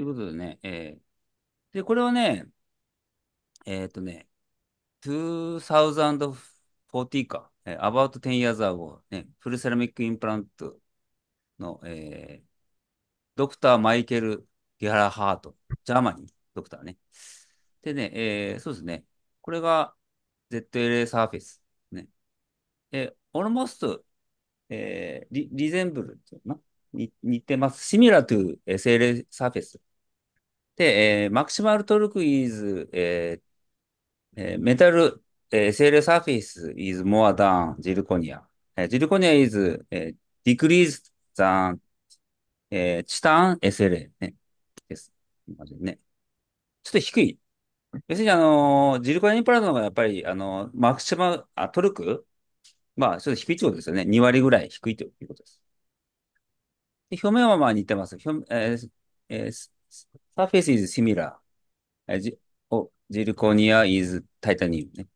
ということでね、えー、で、これはね、えっ、ー、とね、2040か、えー、about 10 years ago、ね、フルセラミックインプラントの、えー、ドクター・マイケル・ギャラハート、ジャーマニー、ドクターね。でね、えー、そうですね、これが ZLA サーフェス。ね。えー、a l m o s えー、リリゼンブルっていうの似てます。シミュラトゥいう、えー、サーフェス。で、えー、マクシマルトルクイズ、えー、メタル、えー、セールサーフィスイズモアダンジルコニア。えー、ジルコニアイズ、えー、ディクリーズザン、t えー、チタン SLA ね。です。ね。ちょっと低い。要するにあのー、ジルコニアインプラントの方がやっぱり、あのー、マクシマル、あ、トルクまあ、ちょっと低いってことですよね。2割ぐらい低いということです。で表面はまあ似てます。表えーえー、Surface is similar. えおジルコニア is titanium ね。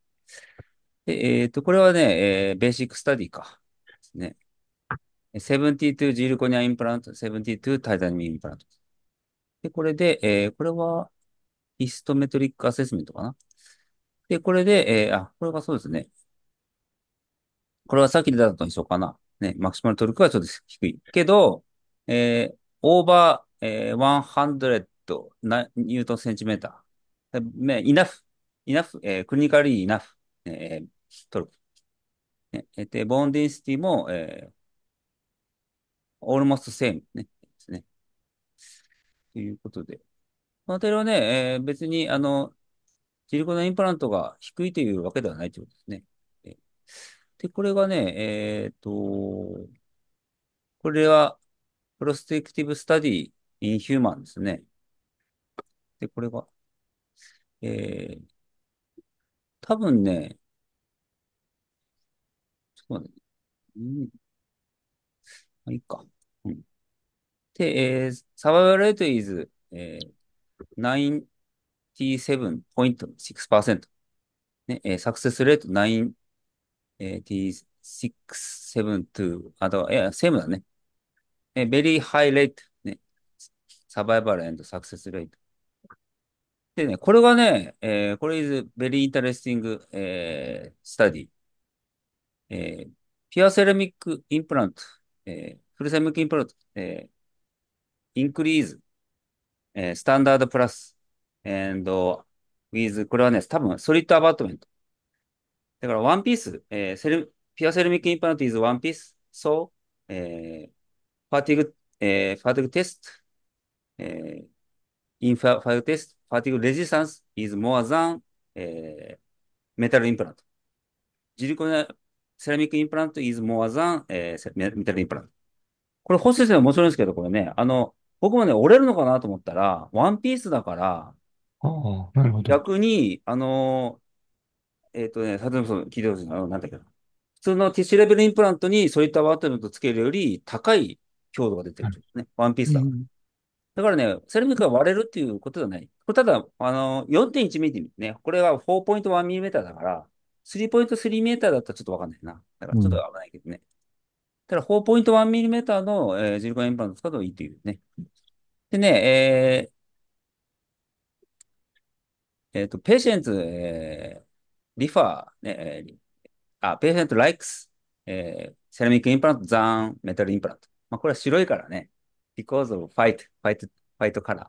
えっ、ー、と、これはね、えー、ベーシックスタディか。ね。72ジルコニアインプラント、72タイタニウムインプラント。で、これで、えー、これはヒストメトリックアセスメントかな。で、これで、えー、あ、これがそうですね。これはさっき出たのと一緒かな。ね、マクシマルトルクはちょっと低い。けど、えー、オーバー、えー、と、なニュートンセンチメーター。ね、enough, e えー、c l i n i c a l l えー、ね、で、ボーンディンシティも、えー、almost same ね。ですね。ということで。この点はね、えー、別に、あの、ジリコのインプラントが低いというわけではないということですね。で、これがね、えっ、ー、と、これは、プロステクティブスタディインヒューマンですね。で、これが、えー、多分ね、ちょっと待って、うん。まあ、いいか。うん。で、えー、サバイバルレート is、えー、97.6%。ね、えー、サクセスレート9、えー、6 7 2あと、いや、セムだね。えー、ベリーハイレ t ト。ね。サバイバルサクセスレート。でね、これがね、えー、これ is very interesting, えー、study. えー、ピュアセラミックインプラント、えー、フルセラミックインプラント、えー、インクリーズ、s えー、standard plus, and with, これはね、多分、ソリッドアバートメント。だから、ワンピース、えー、セル、ピュアセラミックインプラント is ワンピース、e c e so, えー、ファティグ、えー、ファティグテスト、えー、インファ、ファティグテスト、particle resistance is more than、えー、metal implant. ジリコネセラミックインプラント is more than、えー、メタルインプラント。これ、ホステス面白いんですけど、これね、あの、僕もね、折れるのかなと思ったら、ワンピースだから、ああ、なるほど。逆に、あの、えっ、ー、とね、例えばその、聞いてほしいの、なんだけど、普通のティッシュレベルインプラントにそういったワートルとつけるより高い強度が出てるんですね。ワンピースだから。うん、だからね、セラミックが割れるっていうことじゃない。これただ、あの、4.1ミリね、これは4.1ミリメーターだから、3.3メーターだったらちょっとわかんないな。だからちょっと危ないけどね。うん、ただ4.1ミリメーターの、えー、ジルコンインパント使うといいっていうね。でね、えー、えっ、ー、と、ペーシェンツ、えー、リファー、ね、えー、あ、ペーシェントライクス、えー、セラミックインプラント、ザーン、メタルインプラント。まあ、これは白いからね。because of fight, fight, fight color.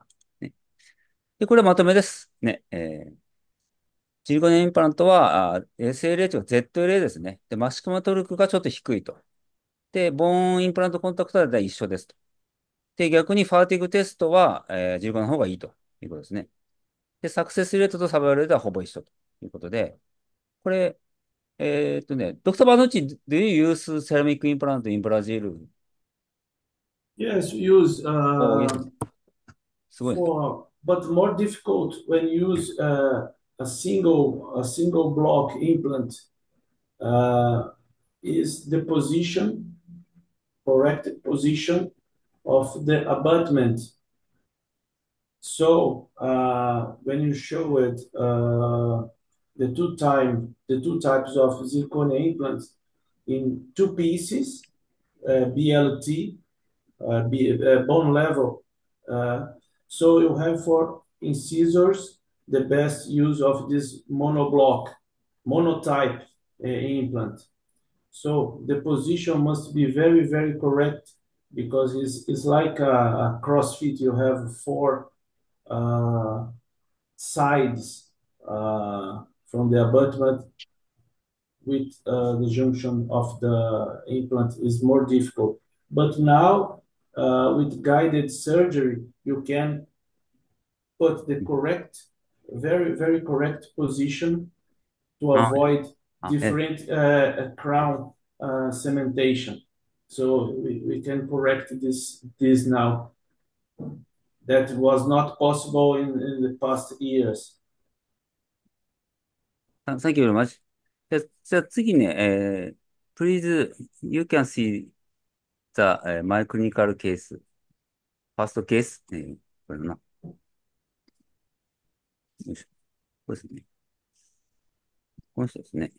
で、これまとめです。ね。えー、ジルコインプラントは、SLH が ZLA ですね。で、マシクマトルクがちょっと低いと。で、ボーンインプラントコンタクトは一緒ですと。で、逆にファーティグテストは、えー、ジルコの方がいいということですね。で、サクセスレートとサバイバルレートはほぼ一緒ということで、これ、えー、っとね、ドクターバーノッチ、do you use ceramic implant in Brazil? Yes, use, uh, すごい。For but more difficult when you use uh, a single a single block implant uh, is the position, correct position of the abutment. So uh, when you show it uh, the two time the two types of zirconia implants in two pieces, BLT, uh, B, uh, bone level. So you have for incisors the best use of this monoblock, monotype uh, implant. So the position must be very, very correct because it's, it's like a, a CrossFit. You have four uh, sides uh, from the abutment with uh, the junction of the implant is more difficult. But now uh, with guided surgery, you can put the correct, very, very correct position to ah. avoid ah, eh. different uh, crown uh, cementation. So we, we can correct this this now. That was not possible in, in the past years. Thank you very much. じゃあ次ね、えー、Please, uh, you can see the uh, my clinical case. First case っていう、これな。よいしょ。これですね。この人ですね。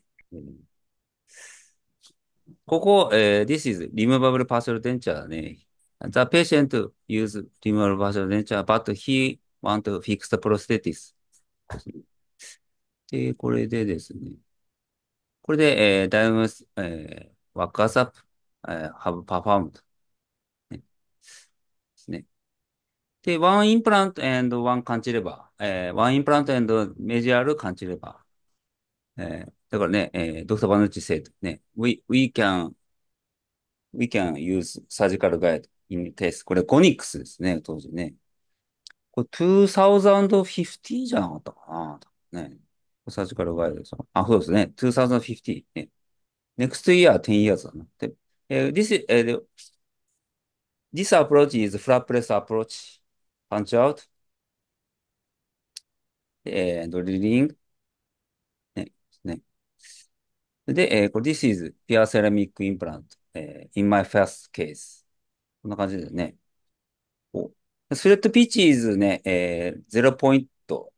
ここ、えー、this is removable partial denture ね。The patient use removable partial denture, but he want to fix the p r o s t h e t i c s で、これでですね。これで、えー、ダイムス、えー、ワックアップえー、have performed. ね。ですね。で、one implant and one cantilever。え one implant and measure cantilever。えだからね、えー、ドクター・バヌッチ s a i ね、we, we can, we can use surgical guide in t e s t これゴニックスですね、当時ね。これ2050じゃなかったかな。ね。サージカルガイドです。あ、そうですね。2050。ね。next year 10 years だな。で、Uh, this, uh, t h this approach is flat press approach, punch out, and drilling. ね。で、えー、これ、this is pure ceramic implant、え h in my first case. こんな感じですね。スレッドピッチ is ね、えー、0.8mm、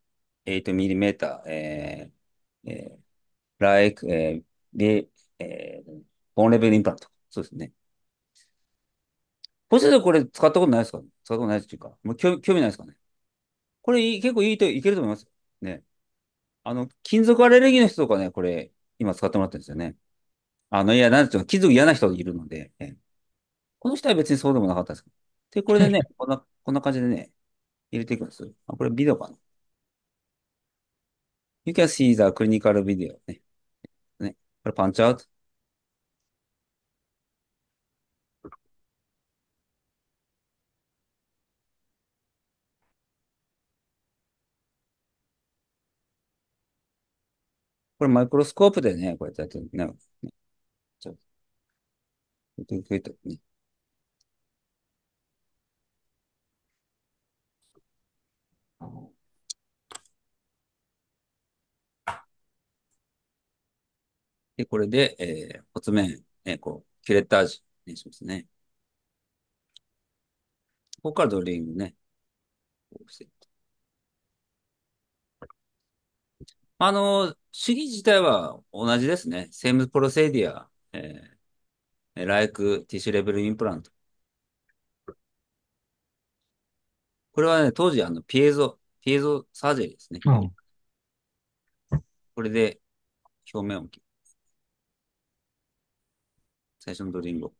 えー、えー、like、えー、えー、bone level implant. そうですね。星先生これ使ったことないですか使ったことないっていうか、もう興興味ないですかねこれ結構いいといけると思います。ね。あの、金属アレルギーの人とかね、これ今使ってもらってるんですよね。あの、いや、なんていうか、金属嫌な人いるので、ね、この人は別にそうでもなかったです。で、これでね、こんな、こんな感じでね、入れていくんですあ、これビデオかな。You can see the clinical video ね。ね。これパンチアウト。これマイクロスコープでね、こうやってやってる、ね。ちょっと、ね。で、これで、えー、骨面、えー、こう、キれレッタージにしますね。ここからドリームね。こうして。あの、主義自体は同じですね。セームプロセディア、えー、ライクティッシュレベルインプラント。これはね、当時あの、ピエゾ、ピエゾサージェリーですね。これで表面を切る。最初のドリンゴ。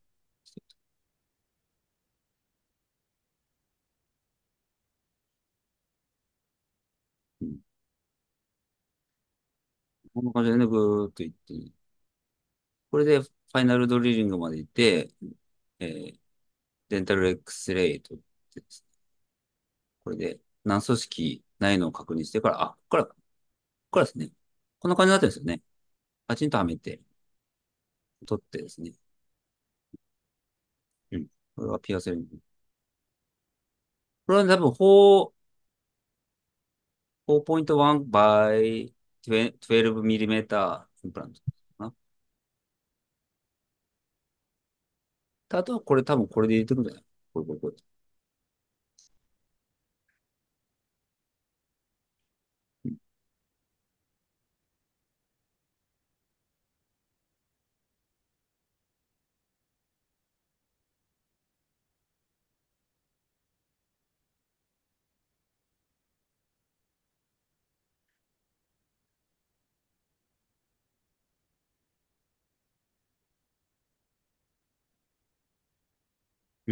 こんな感じでね、ぐーっと行って、これでファイナルドリリングまで行って、えー、デンタルエクスレイとってですね、これで何組織ないのを確認してから、あ、こら、こらですね。こんな感じになってるんですよね。パチンとはめて、取ってですね。うん。これはピアセリング。これは多分、4、4.1 by 12mm インプラントあとはこれ多分これで入れてくんじゃないこれこれこれ。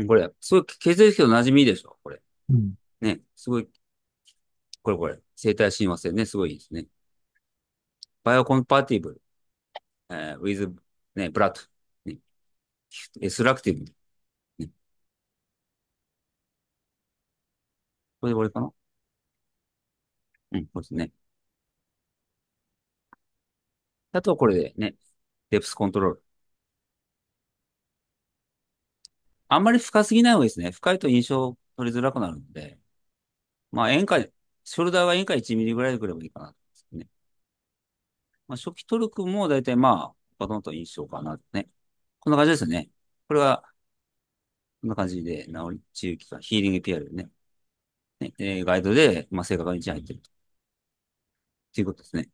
うこれ、すごい血液と馴染みでしょこれ。うん。ね、すごい、これこれ、生体親和性ね、すごいですね。バイオコンパティブル、えー、with, ね、ブラッド、ね、エスラクティブ、ね。これで終かなうん、そうですね。あとはこれでね、デプスコントロール。あんまり深すぎない方がいいですね。深いと印象取りづらくなるので、まあ、円下、ショルダーは円下1ミリぐらいでくればいいかなと、ね。まあ、初期トルクも大体まあ、バトンと印象かなね。こんな感じですね。これは、こんな感じで、治り治癒期間、ヒーリング PR ね。ね、えー、ガイドで、まあ、正確に置入ってると。ということですね。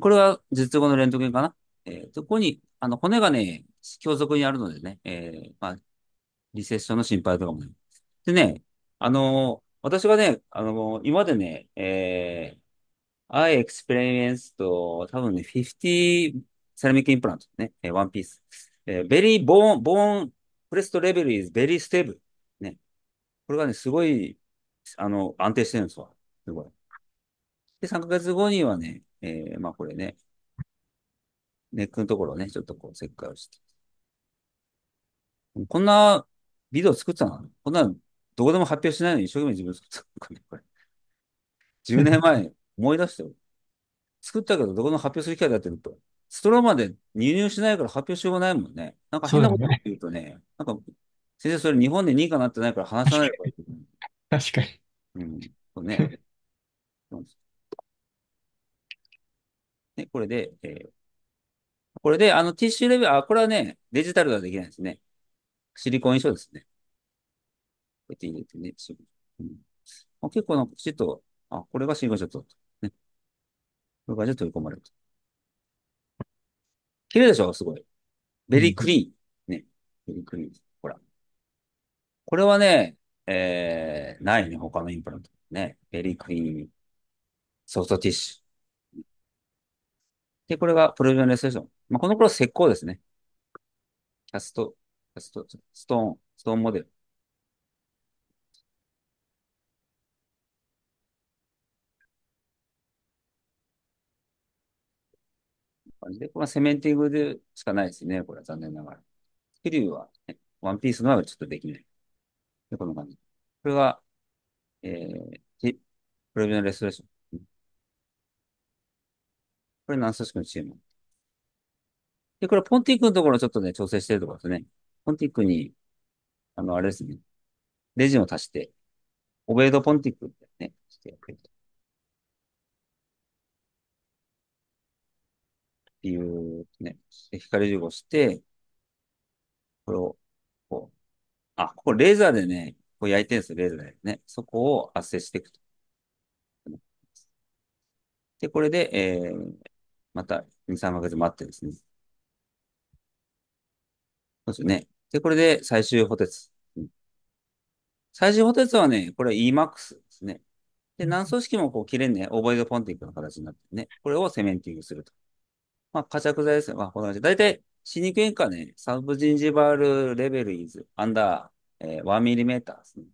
これは、術後のレントゲンかな。えー、そこに、あの、骨がね、強俗にあるのでね、えー、まあ、リセッションの心配とかもない。でね、あの私がね、あの今までね、えー、I experienced 多分ね、50セラミックインプラントね、えー、ワンピース。えー、very bone, bone pressed level is very stable. ね。これがね、すごい、あの、安定してるんですわ。すごい。で、3ヶ月後にはね、えー、まあこれね、ネックのところをね、ちょっとこう、切開をして。こんなビデオ作ったのこんなのどこでも発表しないのに一生懸命自分作ったのこれ。10年前思い出したよ。作ったけど、どこの発表する機会だってると。ストローまで入入しないから発表しようがないもんね。なんか変なこと言うとね、ねなんか、先生それ日本で2位かなってないから話さないからい。確かに。うん。そうね。ね、これで、えー、これで、あの、ティッシュレビュー、あ、これはね、デジタルではできないですね。シリコン衣装ですね。こうやって入れてね。うん、あ結構なんかきちっと、あ、これがシリコン衣装と。ね。これがじゃ取り込まれると。綺麗でしょすごい。ベリークリーン。ね。ベリークリーン。ほら。これはね、えー、ないね。他のインプラント。ね。ベリークリーン。ソフトティッシュ。で、これがプロビジョンレステーション。まあ、この頃石膏ですね。キャストストストーン、ストーンモデル。で、これはセメンティングでしかないですね、これは残念ながら。スキーは、ね、ワンピースのはちょっとできない。で、この感じ。これは、えー、プミビのレストレーション。これ何ス織のチーム。で、これポンティ君のところちょっとね、調整してるところですね。ポンティックに、あの、あれですね、レジンを足して、オベードポンティックってね、してくれると。っていうね、光熟語して、これを、こう、あ、ここレーザーでね、こう焼いてるんですよ、レーザーでね。そこを圧生していくと。で、これで、えー、また2、3ヶ月待ってですね。そうですよね。で、これで最終補鉄。うん、最終補鉄はね、これ Emax ですね。で、何組織もこう切れんね、オーバイドポンティックの形になってね、これをセメンティングすると。まあ、過着剤ですね。まあ、こんな感じ。大体、死肉炎かね、サブジンジバールレベルイズ、アンダー、えー、1ミリメーターですね。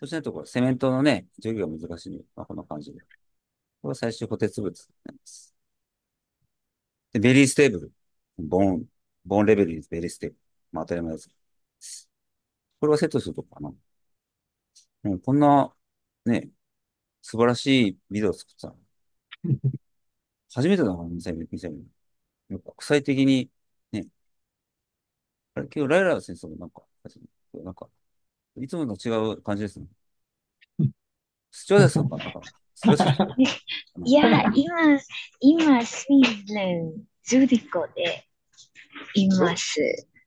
そしてと、これ、セメントのね、除去が難しいね。まあ、こんな感じで。これ最終補鉄物になります。で、ベリーステーブル。ボーン、ボーンレベルイズ、ベリーステーブル。まあ当たり前です。これはセットするとかな。うん、こんな、ね、素晴らしいビデオ作ったの。初めてだから、見せる、見せる。国際的に、ね。あれ、今日ライラー先生もなんか、なんか、いつもと違う感じですね。スチュワーデスんかな いや、今、今、スイーズン、ズーディコでいます。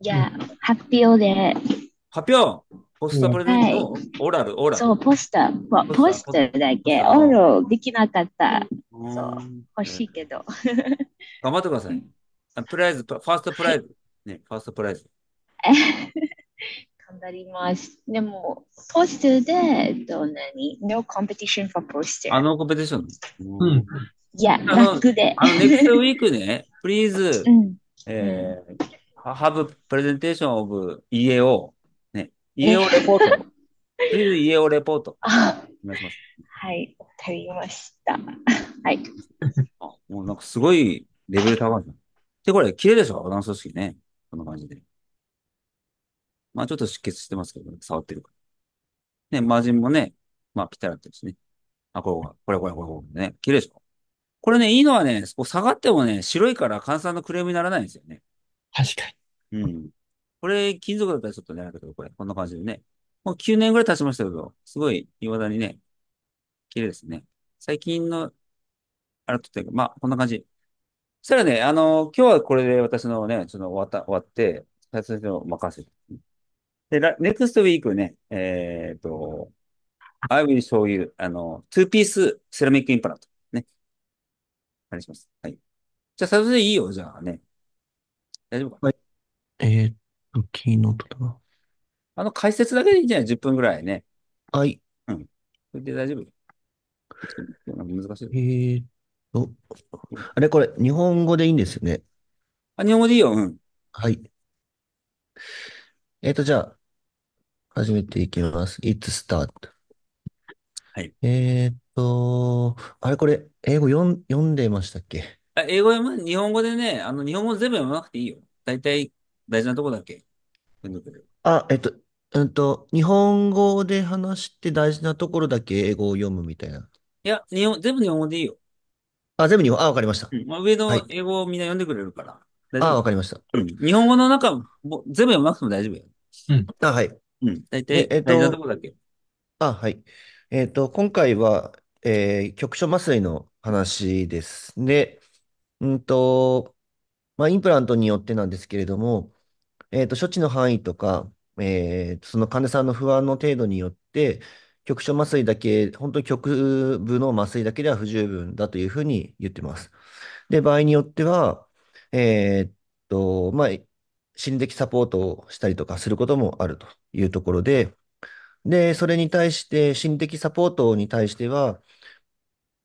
じゃあ、発表で。発表ポスタープレゼント、オーラル、オーラル。そう、ポスター。ポスターだけ、オーラルできなかった。そう、欲しいけど。頑張ってください。プライズ、ファーストプライズ。ね、ファーストプライズ。頑張ります。でも、ポスターで、どんなに ?No competition for poster. あのコンペティション。うん。いや、楽で。あの、ネクストウィークね、please、え have presentation of EAO。ね。EAO レポート。Please EAO レポート。お願いします。はい。わかりました。はい。あ、もうなんかすごいレベル高い。で、これ、綺麗でしょダンス組織ね。こんな感じで。まあ、ちょっと出血してますけど、ね、触ってるから。ね、マージンもね、まあ、ピタラってですね。あ、これ、これ、これ、これ、これね。綺麗でしょこれね、いいのはね、こう下がってもね、白いから換算のクレームにならないんですよね。確かに。うん。これ、金属だったらちょっとね、だけど、これ、こんな感じでね。もう9年ぐらい経ちましたけど、すごい、未だにね、綺麗ですね。最近の、あれとってまあ、こんな感じ。そしたらね、あの、今日はこれで私のね、ちょっと終わった、終わって、最初を任せる。で、らネクストウィークね、えっ、と、I will show you, あの、2ピースセラミックインプラント。ね。あれします。はい。じゃあ、それでいいよ、じゃあね。大丈夫かなはいえーっと、キーノートだな。あの解説だけでいいんじゃない ?10 分ぐらいね。はい。うん。それで大丈夫難しい。えーっと、あれこれ、日本語でいいんですよね。あ、日本語でいいよ。うん。はい。えーっと、じゃあ、始めていきます。It's start. はいえーっと、あれこれ、英語読ん、読んでましたっけ英語読む、日本語でね、あの、日本語全部読まなくていいよ。大体、大事なとこだけ。あ、えっと、うんと、日本語で話して大事なところだけ英語を読むみたいな。いや、日本、全部日本語でいいよ。あ、全部日本、あ、わかりました。うん、まあ、上のい英語をみんな読んでくれるから。大あ、わかりました。うん日本語の中、も全部読まなくても大丈夫よ。あ、はい。うん。大体、ええっと大事なとこだけ。あ、はい。えっと、今回は、えー局所麻酔の話です。で、うんと、まあ、インプラントによってなんですけれども、えっと、処置の範囲とか、えっとその患者さんの不安の程度によって、局所麻酔だけ、本当に局部の麻酔だけでは不十分だというふうに言ってます。で、場合によっては、えっと、まあ、心的サポートをしたりとかすることもあるというところで、で、それに対して、心的サポートに対しては、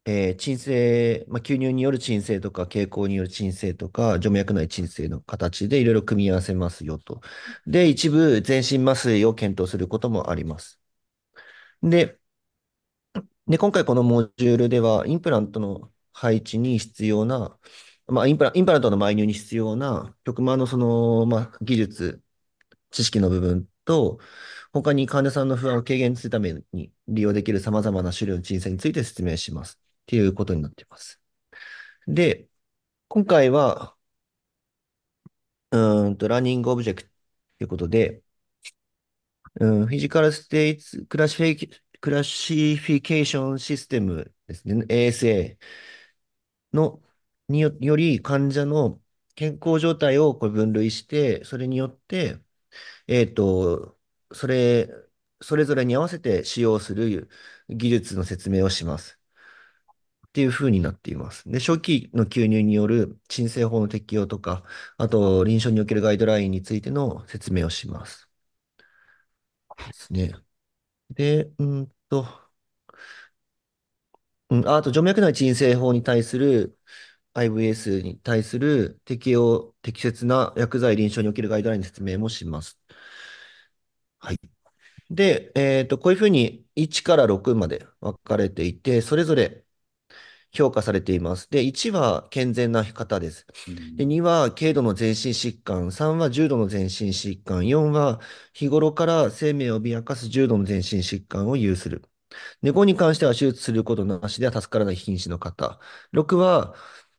えー、鎮静、まあ、吸入による鎮静とか、経口による鎮静とか、静脈内鎮静の形でいろいろ組み合わせますよと。で、一部全身麻酔を検討することもあります。で、で今回このモジュールでは、インプラントの配置に必要な、まあ、インプラ、インプラントの埋入に必要な、局間のその、まあ、技術、知識の部分と、他に患者さんの不安を軽減するために利用できる様々な種類の鎮静について説明します。っていうことになっています。で、今回は、うんと、ランニングオブジェクトということで、うん、フィジカルステイツクラシフィクラシフィケーションシステムですね、ASA のによより患者の健康状態をこれ分類して、それによって、えっ、ー、と、それ、それぞれに合わせて使用する技術の説明をします。ていうふうになっています。で、初期の吸入による鎮静法の適用とか、あと臨床におけるガイドラインについての説明をします。ですね。で、うんと、うん、あと、静脈内鎮静法に対する IVS に対する適用、適切な薬剤臨床におけるガイドラインの説明もします。はい。で、えっ、ー、と、こういうふうに1から6まで分かれていて、それぞれ評価されています。で、1は健全な方です。で、2は軽度の全身疾患、3は重度の全身疾患、4は日頃から生命を脅かす重度の全身疾患を有する。で、5に関しては手術することなしでは助からない瀕死の方。6は、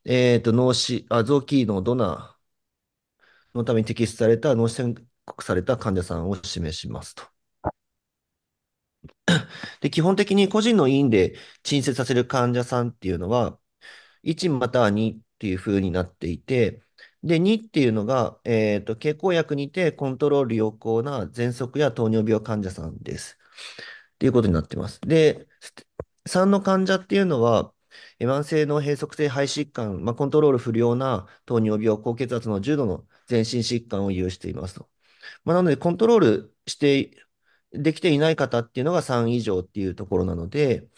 えっ、ー、と、脳死、あ、臓器のドナーのために摘出された脳死宣告された患者さんを示しますと。で、基本的に個人の院で鎮静させる患者さんっていうのは、1または2っていう風になっていて、で、2っていうのが、えっと、経口薬にてコントロール良好な喘息や糖尿病患者さんです。っていうことになってます。で、3の患者っていうのは、慢性の閉塞性肺疾患、まあ、コントロール不良な糖尿病、高血圧の重度の全身疾患を有していますと。まあ、なので、コントロールしてできていない方っていうのが3以上っていうところなので、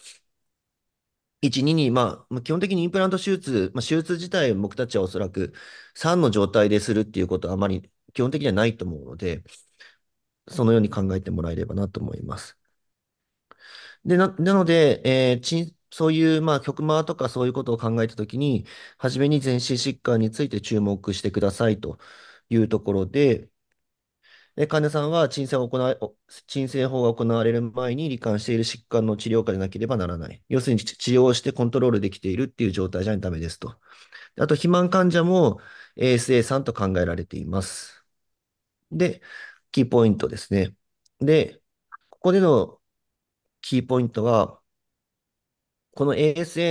1、2に、まあ、基本的にインプラント手術、まあ、手術自体僕たちはおそらく3の状態でするっていうことはあまり基本的にはないと思うので、そのように考えてもらえればなと思います。で、な、なので、えー、ちそういう、まあ、局間とかそういうことを考えたときに、はじめに全身疾患について注目してくださいというところで、で、患者さんは鎮静を行い、鎮静法が行われる前に罹患している疾患の治療下でなければならない。要するに治療してコントロールできているっていう状態じゃダメですと。あと、肥満患者も ASA さんと考えられています。で、キーポイントですね。で、ここでのキーポイントは、この ASA、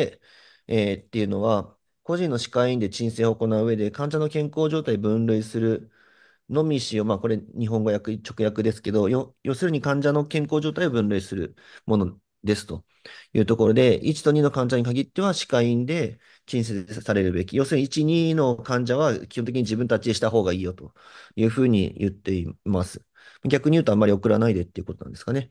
えー、っていうのは、個人の歯科医院で鎮静を行う上で、患者の健康状態分類するのみしを、まあ、これ日本語訳、直訳ですけど、要するに患者の健康状態を分類するものですというところで、1と2の患者に限っては歯科医院で鎮静されるべき。要するに1、2の患者は基本的に自分たちでした方がいいよというふうに言っています。逆に言うとあんまり送らないでっていうことなんですかね。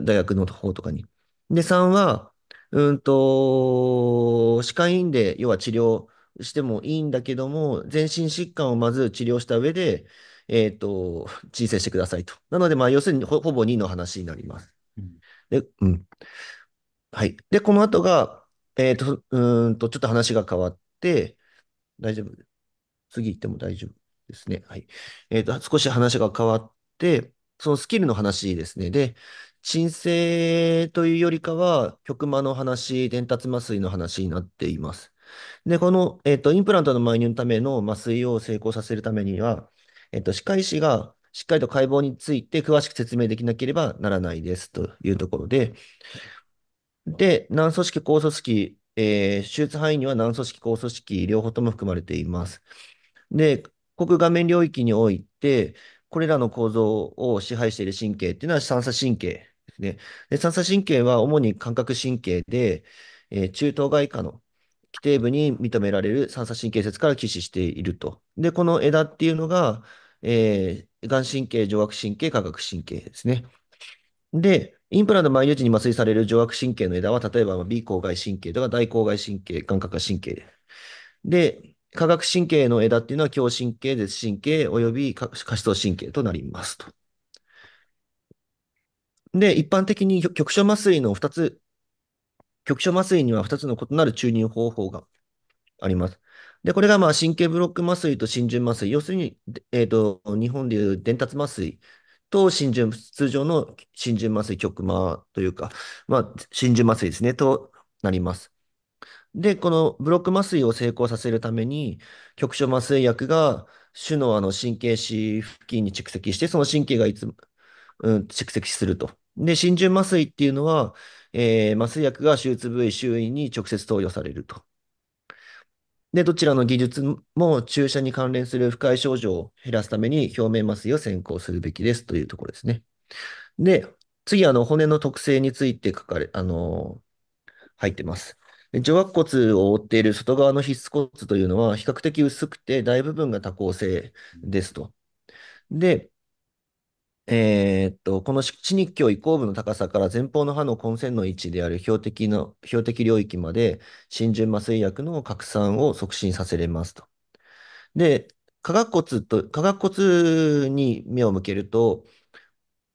大学の方とかに。で、3は、うんと、歯科医院で要は治療してもいいんだけども、全身疾患をまず治療した上で、えっ、ー、と、申請してくださいと。なので、まあ、要するにほぼ2の話になります。で、うん。はい。で、この後が、えっ、ー、と、うんと、ちょっと話が変わって、大丈夫。次行っても大丈夫ですね。はい。えっ、ー、と、少し話が変わって、そのスキルの話ですね。で、申請というよりかは、局間の話、伝達麻酔の話になっています。で、この、えっ、ー、と、インプラントの埋入のための麻酔を成功させるためには、えっと、歯科医師がしっかりと解剖について詳しく説明できなければならないですというところで、で、軟組織、高組織、えー、手術範囲には軟組織、高組織、両方とも含まれています。で、黒画面領域において、これらの構造を支配している神経っていうのは三叉神経ですね。で三叉神経は主に感覚神経で、えー、中等外科の規定部に認められる三叉神経節から起始していると。で、この枝っていうのが、えー、眼神経、上顎神経、下顎神経ですね。で、インプラント埋留地に麻酔される上顎神経の枝は、例えば B 口外神経とか大口外神経、眼下下神経。で、下顎神経の枝っていうのは、強神経、舌神経、および下肢神経となりますと。で、一般的に局所麻酔の2つ局所麻酔には2つの異なる注入方法があります。で、これがまあ神経ブロック麻酔と浸潤麻酔、要するに、えーと、日本でいう伝達麻酔と浸潤、通常の浸潤麻酔、局麻というか、まあ、浸潤麻酔ですね、となります。で、このブロック麻酔を成功させるために、局所麻酔薬が種のあの神経脂付近に蓄積して、その神経がいつ、うん、蓄積すると。で、浸潤麻酔っていうのは、えー、麻酔薬が手術部位周囲に直接投与されると。で、どちらの技術も注射に関連する不快症状を減らすために表面麻酔を先行するべきですというところですね。で、次、あの、骨の特性について書かれ、あのー、入ってます。上顎骨を覆っている外側の質骨というのは比較的薄くて大部分が多孔性ですと。で、えー、っと、この地日橋移行部の高さから前方の歯の根線の位置である標的の、標的領域まで浸潤麻酔薬の拡散を促進させれますと。で、下顎骨と、下顎骨に目を向けると、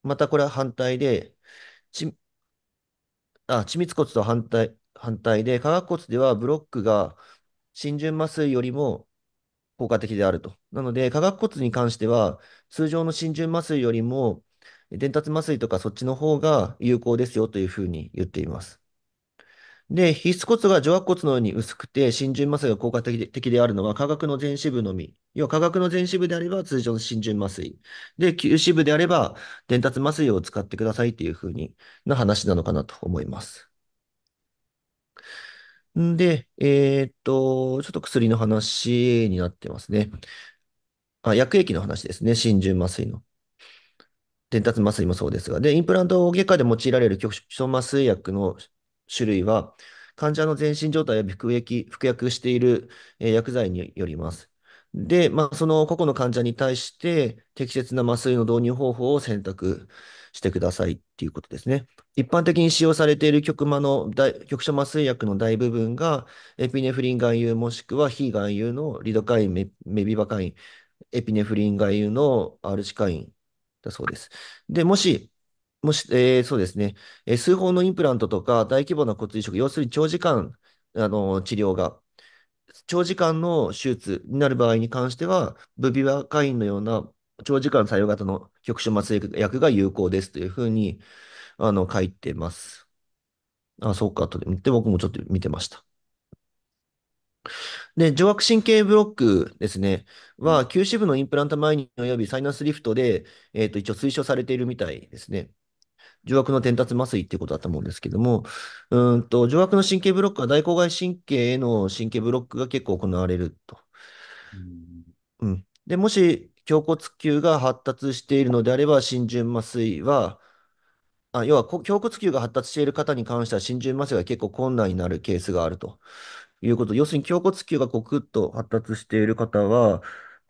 またこれは反対で、ち、あ、緻密骨と反対、反対で、下顎骨ではブロックが浸潤麻酔よりも効果的であると。なので、化学骨に関しては、通常の浸潤麻酔よりも、伝達麻酔とかそっちの方が有効ですよというふうに言っています。で、皮質骨が上顎骨のように薄くて、浸潤麻酔が効果的であるのは、化学の全支部のみ。要は、化学の全支部であれば通常の浸潤麻酔。で、旧支部であれば、伝達麻酔を使ってくださいというふうに、な話なのかなと思います。んで、えーっと、ちょっと薬の話になってますね。あ、薬液の話ですね。浸潤麻酔の。伝達麻酔もそうですが。で、インプラント外科で用いられる局所麻酔薬の種類は、患者の全身状態や服薬、服薬しているえ薬剤によります。で、まあ、その個々の患者に対して適切な麻酔の導入方法を選択してくださいっていうことですね。一般的に使用されている局麻の局所麻酔薬の大部分がエピネフリン含有もしくは非含有のリドカイン、メビバカイン、エピネフリン含有のアルチカインだそうです。で、もし、もし、えー、そうですね、えー、数本のインプラントとか大規模な骨移植、要するに長時間あの治療が長時間の手術になる場合に関しては、ブビワカインのような長時間作用型の局所麻酔薬が有効ですというふうにあの書いてます。あ、そうかとで見て、僕もちょっと見てました。で、上顎神経ブロックですね、は、休止部のインプラント前に及びサイナスリフトで、えっと、一応推奨されているみたいですね。除悪の伝達麻酔っていうことだと思うんですけども、うんと、除悪の神経ブロックは大口外神経への神経ブロックが結構行われると。うん。で、もし、胸骨球が発達しているのであれば、浸潤麻酔は、あ、要は、胸骨球が発達している方に関しては、浸潤麻酔が結構困難になるケースがあるということ。要するに、胸骨球がコクッと発達している方は、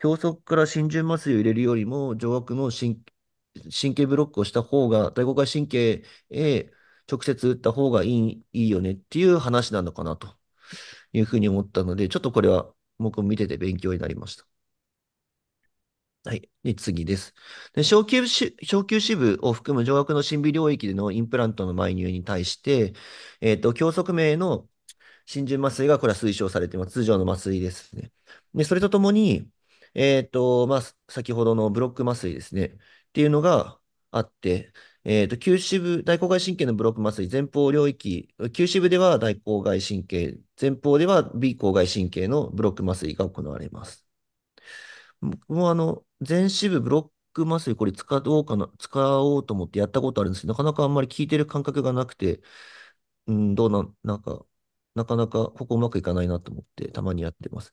胸側から浸潤麻酔を入れるよりも、上悪の神神経ブロックをした方が、第五回神経へ直接打った方がいいいいよねっていう話なのかなというふうに思ったので、ちょっとこれは僕も見てて勉強になりました。はい。で、次です。で小球支小球支部を含む上顎の神微領域でのインプラントの埋入に対して、えっ、と、教則名の浸潤麻酔がこれは推奨されています。通常の麻酔ですね。で、それとともに、えっ、と、まあ、先ほどのブロック麻酔ですね。っていうのがあって、えっ、ー、と、急支部、大公外神経のブロック麻酔、前方領域、急支部では大公外神経、前方では B 公外神経のブロック麻酔が行われます。もうあの、全支部ブロック麻酔、これ使おうかな、使おうと思ってやったことあるんですけど、なかなかあんまり効いてる感覚がなくて、うん、どうなん、なんか、なかなかここうまくいかないなと思って、たまにやってます。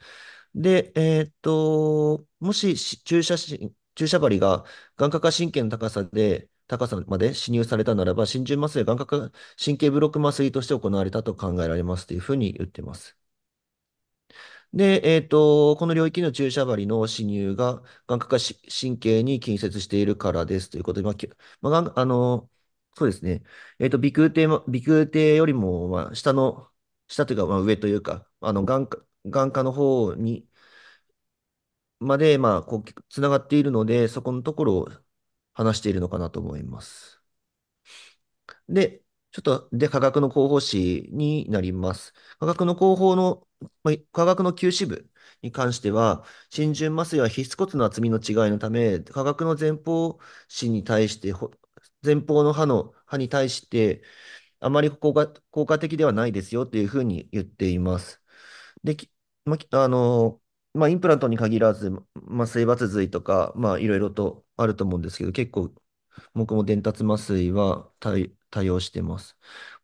で、えっ、ー、と、もし注射し、注射針が眼科下神経の高さで、高さまで侵入されたならば、真珠麻酔眼眼下神経ブロック麻酔として行われたと考えられますというふうに言ってます。で、えっ、と、この領域の注射針の侵入が眼科下神経に近接しているからですということで、まあ、まあ、あの、そうですね。えっ、と、鼻腔底、鼻腔底よりも、まあ、下の、下というか、まあ、上というか、あの、眼眼科の方にまで、まあ、こう、つながっているので、そこのところを話しているのかなと思います。で、ちょっと、で、科学の広報誌になります。科学の広報の、科学の休支部に関しては、浸潤麻酔は皮質骨の厚みの違いのため、科学の前方肢に対して、前方の歯の、歯に対して、あまり効果、効果的ではないですよというふうに言っています。で、ま、あの、まあ、インプラントに限らず、麻酔抜髄とか、まあ、いろいろとあると思うんですけど、結構、僕も伝達麻酔は対、対応してます。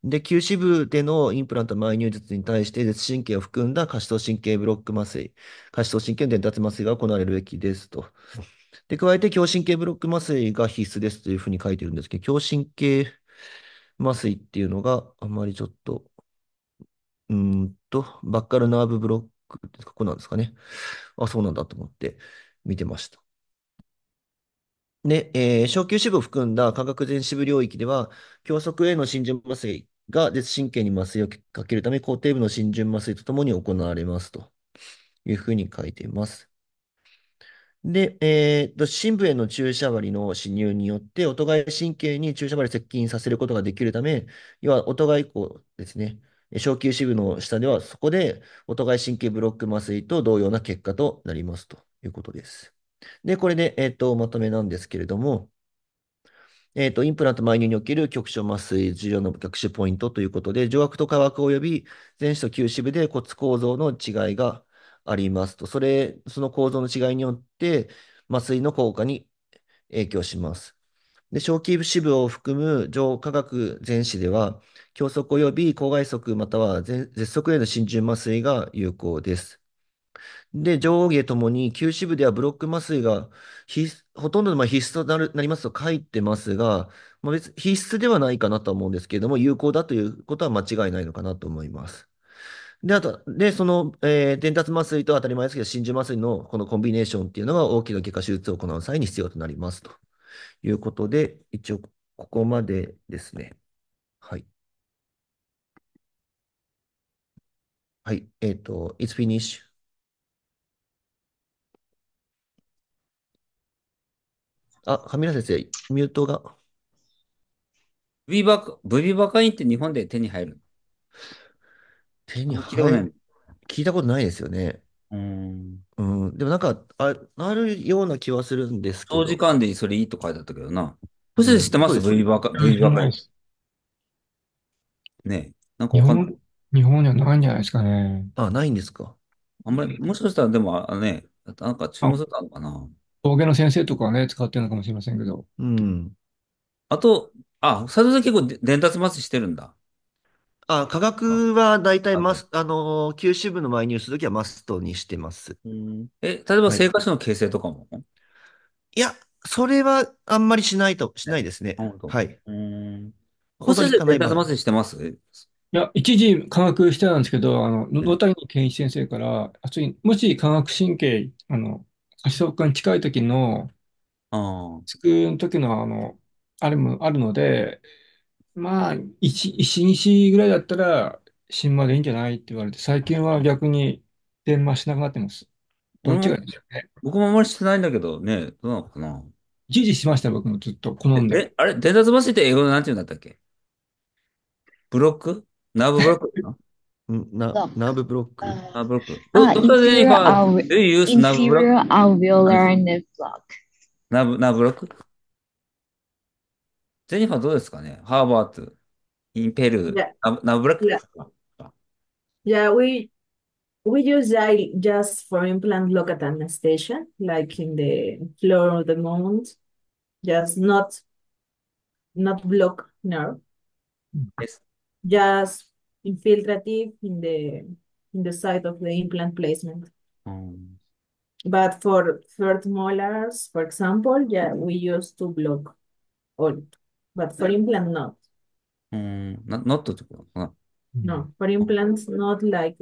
で、急止部でのインプラント埋入術に対して、絶神経を含んだ下肢頭神経ブロック麻酔、下肢頭神経の伝達麻酔が行われるべきですと。で、加えて、強神経ブロック麻酔が必須ですというふうに書いてるんですけど、強神経麻酔っていうのがあまりちょっと、うんと、バッカルナーブブロック、ここなんですかね。あ、そうなんだと思って見てました。で、えー、小休支部を含んだ化学全支部領域では、教則への浸潤麻酔が絶神経に麻酔をかけるため、後底部の浸潤麻酔とともに行われますというふうに書いています。で、えーと、深部への注射針の侵入によって、お互い神経に注射針接近させることができるため、要はお互いこですね、小休支部の下では、そこでお互い神経ブロック麻酔と同様な結果となりますということです。で、これで、えっ、ー、と、まとめなんですけれども、えっ、ー、と、インプラント埋入における局所麻酔需要の逆手ポイントということで、上顎と下顎及び前肢と休支部で骨構造の違いがありますと、それ、その構造の違いによって麻酔の効果に影響します。で、小規模支部を含む上化学全子では、強速及び高外側または絶速への浸潤麻酔が有効です。で、上下ともに、旧支部ではブロック麻酔がほとんどの必須となるなりますと書いてますが、まあ、別必須ではないかなと思うんですけれども、有効だということは間違いないのかなと思います。で、あと、で、その、えー、伝達麻酔と当たり前ですけど、真珠麻酔のこのコンビネーションっていうのが大きな外科手術を行う際に必要となりますと。いうことで、一応ここまでですね。はい。はい。えっ、ー、と、it's finished. あ、カミラ先生、ミュートが。V ビバカ、ブビバカインって日本で手に入る手に入る聞いたことないですよね。うん。うん、でもなんか、あ、あるような気はするんですけ長時間でそれいいと書いてあったけどな。そし知ってますね。?V バカ、V バカ。ねえ。なんか日かん、本、日本にはないんじゃないですかね。あ、ないんですか。あんまり、もしかしたらでも、あね、なんか注あ、文たのかな。陶芸の先生とかね、使ってるのかもしれませんけど。うん。あと、あ、佐藤さん結構伝達マスしてるんだ。あ、科学は大体マス、あのー、九州部の前入するときはマストにしてます。うん、え、例えばはい生活の形成とかもいや、それはあんまりしないと、しないですね。なるはい。うん。本当に先生、生活まずしてますいや、一時科学してたんですけど、あの、の野谷健一先生から、あついもし科学神経、あの、発症に近い時の、ああ。つくの時の、あの、あれもあるので、まあ、一、一日ぐらいだったら、ぬまでいいんじゃないって言われて、最近は逆に、電話しなくなってます。どっちがいいんでしょうね。僕もあんまりしてないんだけどね、どうなのかな。一時しました、僕もずっと好んで。えあれ、伝達バスって英語で何て言うんだったっけブロックナーブブロックな んな、うナーブブロック。ナーブロック。ど、u どんな in t u r I w i ー ?Do you use ナーブブロッ f u t u r ク I will learn t h i block. ナーブ、ナーブロックジェニファーどうですかねハーバーツ、インペル、Yeah, ナナブラックで yeah, yeah. We we use I just for implant local anesthesia, like in the floor of the mouth, just not not block nerve, Just infiltrative in the in the side of the implant placement. Oh. But for third molars, for example, yeah, we use to block all. But for implant, not. Um, not, not to, no. no, for implants, not like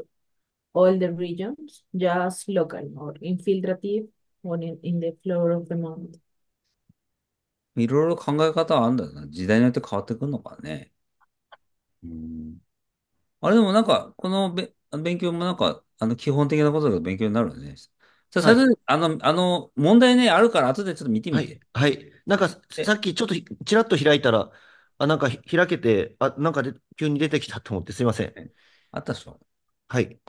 all the regions, just local or infiltrative or in, in the floor of the mouth. いろいろ考え方はあるんだよな。時代によって変わってくるのかね。うん、あれでもなんか、このべ勉強もなんか、あの基本的なことが勉強になるよね。最初に、はい、あの、あの、問題ね、あるから後でちょっと見てみて。はい、はいなんかさっきちょっとちらっと開いたら、あ、なんか開けて、あ、なんかで急に出てきたと思ってすいません。あったでしょはい。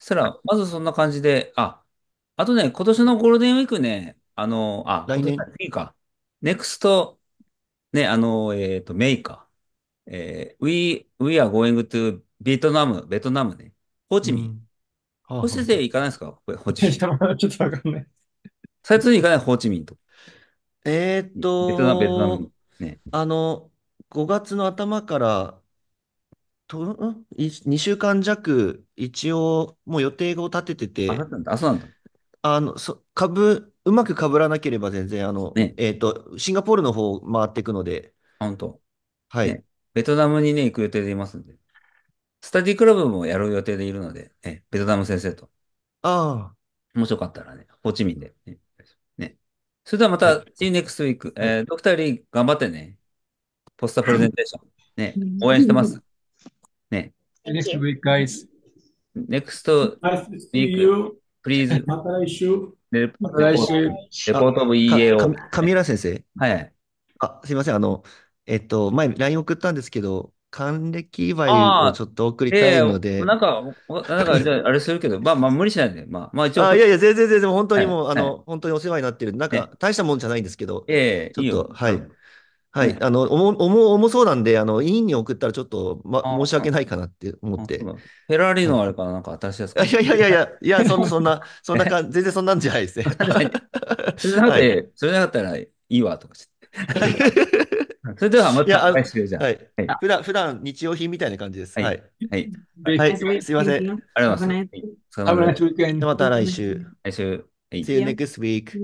そしたら、まずそんな感じで、あ、あとね、今年のゴールデンウィークね、あの、あ、来年。いいか。ネクスト、ね、あの、えっ、と、メイか。えー、we, we are going to ベトナム、ベトナムね。ホーチミン。ホーチミン行かないですかホーチミン。ちょっとわかんない。最初に行かないホーチミンと。えーっベトナム、ベトナと、ム。ね。あの、5月の頭からと、んい2週間弱、一応、もう予定を立ててて、あ、そうなんだ。あの、そ、かぶ、うまくかぶらなければ全然、あの、ね。えーっと、シンガポールの方回っていくので、本当。はい。ね。ベトナムにね、行く予定でいますんで。スタディクラブもやる予定でいるので、え、ベトナム先生と。ああ、もしよかったらね、ホーチミンで、ね。それではまた、See you next week. えー、ドクターリー、頑張ってね。ポスタープレゼンテーション。ね、応援してます。ね。next week, guys. Next week, please. また来週。レポートオブ EA を。上浦先生。はい。あ、すいません。あの、えっと、前、LINE 送ったんですけど、還暦祝いをちょっと送りたいので。えー、なんか、なんか、じゃあ、あれするけど、まあまあ無理しないで、まあ、まあ一応。あ、いやいや、全然全然、本当にもう、はい、あの、本当にお世話になってる。なんか、大したもんじゃないんですけど、ええー、ちょっと、はい。はい、あの、重、重、重そうなんで、あの、委員に送ったらちょっと、ま、申し訳ないかなって思って。フェラーリのあれかな、なんか新しいやつか。いやいやいやいや、いや、そんな、そんな、そんな感じ、全然そんなんじゃないですね。それなくて、それなかったらいいわ、とか。それではまた来週じゃはい。普段、普段日用品みたいな感じです。はい。はい。はい。すいません。ありがとうございます。また来週。来週。See you next week.